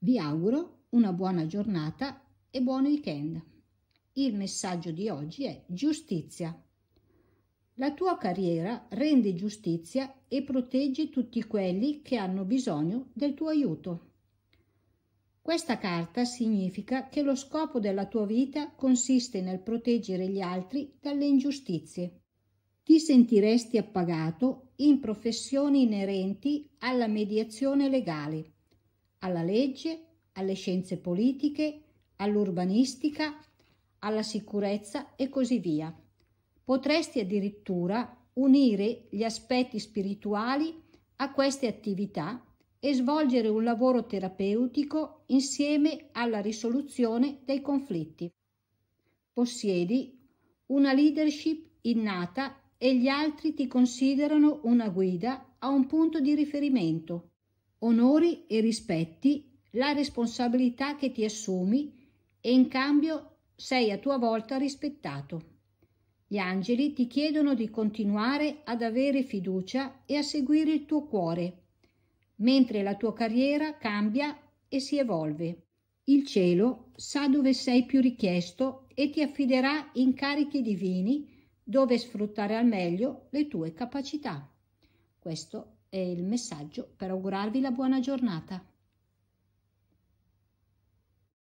Vi auguro una buona giornata e buon weekend. Il messaggio di oggi è giustizia. La tua carriera rende giustizia e protegge tutti quelli che hanno bisogno del tuo aiuto. Questa carta significa che lo scopo della tua vita consiste nel proteggere gli altri dalle ingiustizie. Ti sentiresti appagato in professioni inerenti alla mediazione legale alla legge, alle scienze politiche, all'urbanistica, alla sicurezza e così via. Potresti addirittura unire gli aspetti spirituali a queste attività e svolgere un lavoro terapeutico insieme alla risoluzione dei conflitti. Possiedi una leadership innata e gli altri ti considerano una guida a un punto di riferimento onori e rispetti la responsabilità che ti assumi e in cambio sei a tua volta rispettato. Gli angeli ti chiedono di continuare ad avere fiducia e a seguire il tuo cuore, mentre la tua carriera cambia e si evolve. Il cielo sa dove sei più richiesto e ti affiderà incarichi divini dove sfruttare al meglio le tue capacità. Questo è il messaggio per augurarvi la buona giornata.